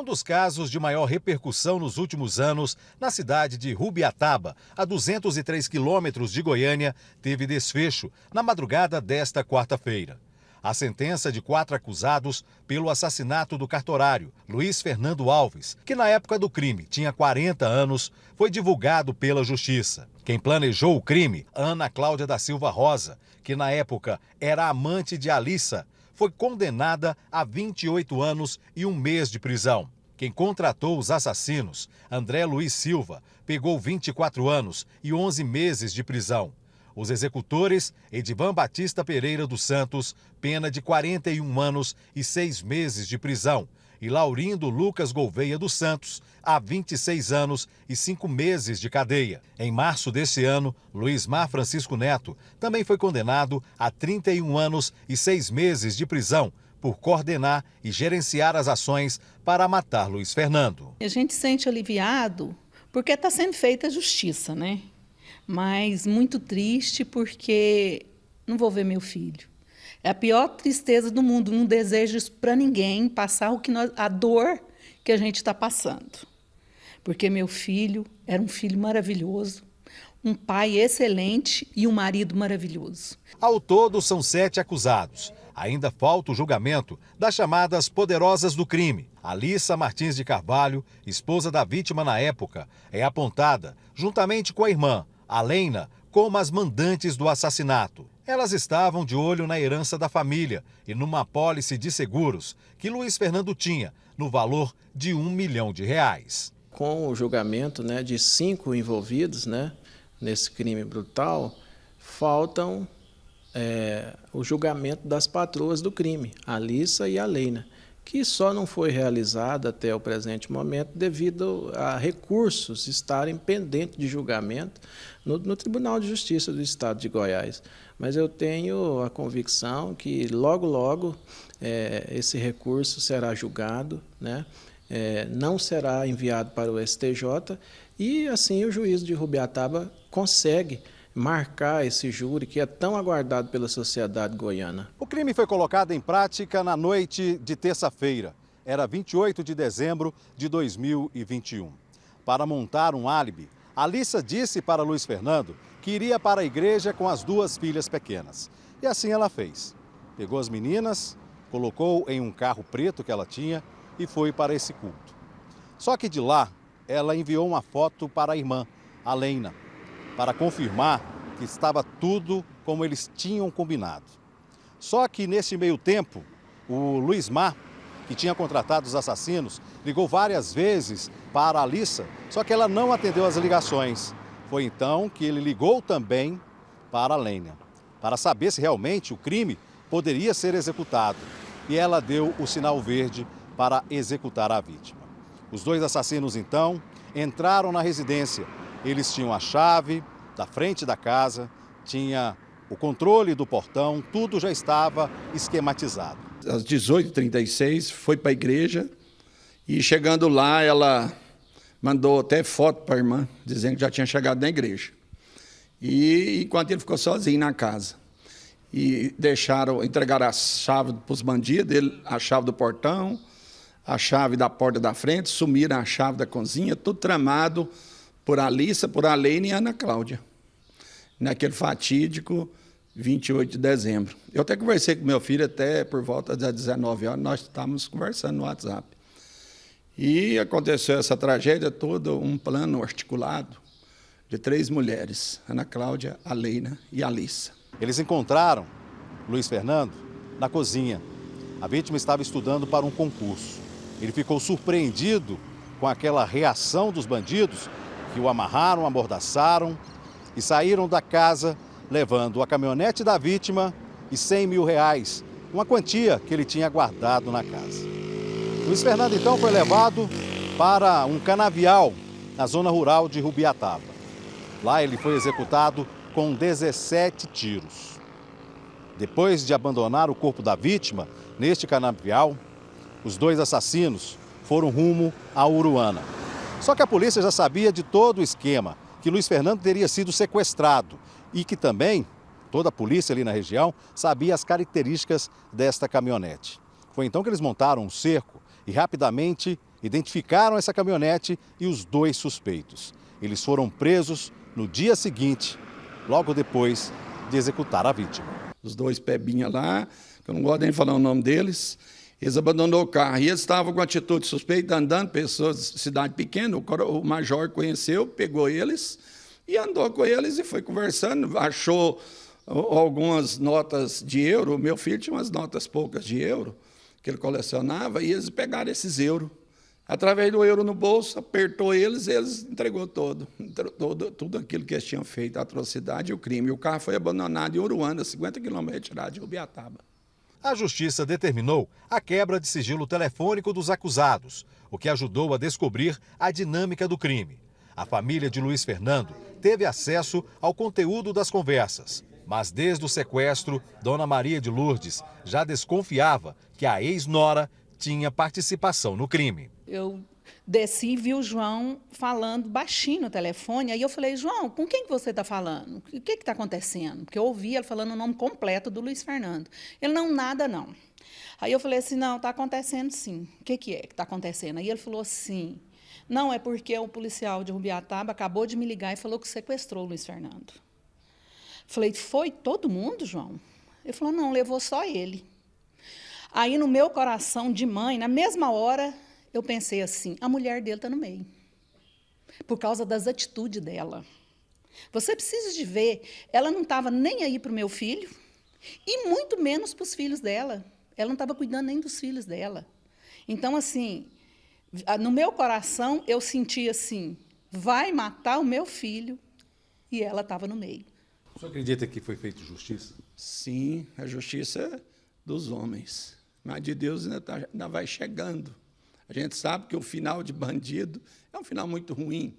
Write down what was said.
um dos casos de maior repercussão nos últimos anos na cidade de Rubiataba, a 203 quilômetros de Goiânia, teve desfecho na madrugada desta quarta-feira. A sentença de quatro acusados pelo assassinato do cartorário Luiz Fernando Alves, que na época do crime tinha 40 anos, foi divulgado pela justiça. Quem planejou o crime, Ana Cláudia da Silva Rosa, que na época era amante de Alissa, foi condenada a 28 anos e um mês de prisão. Quem contratou os assassinos, André Luiz Silva, pegou 24 anos e 11 meses de prisão. Os executores, Edivan Batista Pereira dos Santos, pena de 41 anos e 6 meses de prisão e Laurindo Lucas Gouveia dos Santos a 26 anos e 5 meses de cadeia. Em março desse ano, Luiz Mar Francisco Neto também foi condenado a 31 anos e 6 meses de prisão por coordenar e gerenciar as ações para matar Luiz Fernando. A gente sente aliviado porque está sendo feita a justiça, né? Mas muito triste porque não vou ver meu filho. É a pior tristeza do mundo. Não desejo isso para ninguém, passar o que nós, a dor que a gente está passando. Porque meu filho era um filho maravilhoso, um pai excelente e um marido maravilhoso. Ao todo, são sete acusados. Ainda falta o julgamento das chamadas poderosas do crime. Alissa Martins de Carvalho, esposa da vítima na época, é apontada, juntamente com a irmã, Alena, como as mandantes do assassinato. Elas estavam de olho na herança da família e numa apólice de seguros que Luiz Fernando tinha, no valor de um milhão de reais. Com o julgamento né, de cinco envolvidos né, nesse crime brutal, faltam é, o julgamento das patroas do crime, a Alissa e a Leina. Né que só não foi realizada até o presente momento devido a recursos estarem pendentes de julgamento no, no, Tribunal de Justiça do Estado de Goiás. Mas eu tenho a convicção que logo, logo é, esse recurso será julgado, né? É, não será enviado para o STJ e assim o juiz de Rubiataba consegue marcar esse júri que é tão aguardado pela sociedade goiana. O crime foi colocado em prática na noite de terça-feira. Era 28 de dezembro de 2021. Para montar um álibi, Alissa disse para Luiz Fernando que iria para a igreja com as duas filhas pequenas. E assim ela fez. Pegou as meninas, colocou em um carro preto que ela tinha e foi para esse culto. Só que de lá, ela enviou uma foto para a irmã, a Leina, para confirmar que estava tudo como eles tinham combinado. Só que nesse meio tempo, o Luiz Mar, que tinha contratado os assassinos, ligou várias vezes para a Alissa, só que ela não atendeu as ligações. Foi então que ele ligou também para a Lênia, para saber se realmente o crime poderia ser executado. E ela deu o sinal verde para executar a vítima. Os dois assassinos, então, entraram na residência eles tinham a chave da frente da casa, tinha o controle do portão, tudo já estava esquematizado. Às 18h36 foi para a igreja e chegando lá ela mandou até foto para a irmã, dizendo que já tinha chegado na igreja. E enquanto ele ficou sozinho na casa. E deixaram, entregaram a chave para os bandidos, ele, a chave do portão, a chave da porta da frente, sumiram a chave da cozinha, tudo tramado por Alissa, por Alene e Ana Cláudia, naquele fatídico 28 de dezembro. Eu até conversei com meu filho até por volta das 19 horas, nós estávamos conversando no WhatsApp. E aconteceu essa tragédia toda, um plano articulado de três mulheres, Ana Cláudia, Aleina e Alissa. Eles encontraram Luiz Fernando na cozinha. A vítima estava estudando para um concurso. Ele ficou surpreendido com aquela reação dos bandidos que o amarraram, amordaçaram e saíram da casa levando a caminhonete da vítima e 100 mil reais, uma quantia que ele tinha guardado na casa. Luiz Fernando então foi levado para um canavial na zona rural de Rubiataba. Lá ele foi executado com 17 tiros. Depois de abandonar o corpo da vítima neste canavial, os dois assassinos foram rumo a Uruana. Só que a polícia já sabia de todo o esquema, que Luiz Fernando teria sido sequestrado e que também toda a polícia ali na região sabia as características desta caminhonete. Foi então que eles montaram um cerco e rapidamente identificaram essa caminhonete e os dois suspeitos. Eles foram presos no dia seguinte, logo depois de executar a vítima. Os dois pebinha lá, que eu não gosto nem de falar o nome deles, eles abandonou o carro e eles estavam com atitude suspeita, andando, pessoas de cidade pequena, o major conheceu, pegou eles e andou com eles e foi conversando, achou algumas notas de euro, o meu filho tinha umas notas poucas de euro, que ele colecionava, e eles pegaram esses euros. Através do euro no bolso, apertou eles e eles entregou todo, todo, tudo aquilo que eles tinham feito, a atrocidade e o crime. O carro foi abandonado em Uruana, 50 quilômetros retirado de Ubiataba a justiça determinou a quebra de sigilo telefônico dos acusados, o que ajudou a descobrir a dinâmica do crime. A família de Luiz Fernando teve acesso ao conteúdo das conversas, mas desde o sequestro, Dona Maria de Lourdes já desconfiava que a ex-nora tinha participação no crime. Eu desci e vi o João falando baixinho no telefone. Aí eu falei, João, com quem que você está falando? O que está acontecendo? Porque eu ouvi ele falando o nome completo do Luiz Fernando. Ele, não, nada não. Aí eu falei assim, não, está acontecendo sim. O que, que é que está acontecendo? Aí ele falou assim, não, é porque o policial de Rubiataba acabou de me ligar e falou que sequestrou o Luiz Fernando. Falei, foi todo mundo, João? Ele falou, não, levou só ele. Aí no meu coração de mãe, na mesma hora, eu pensei assim: a mulher dele está no meio, por causa das atitudes dela. Você precisa de ver, ela não estava nem aí para o meu filho, e muito menos para os filhos dela. Ela não estava cuidando nem dos filhos dela. Então, assim, no meu coração, eu sentia assim: vai matar o meu filho, e ela estava no meio. O senhor acredita que foi feita justiça? Sim, a justiça dos homens. Mas de Deus ainda, tá, ainda vai chegando. A gente sabe que o final de bandido é um final muito ruim.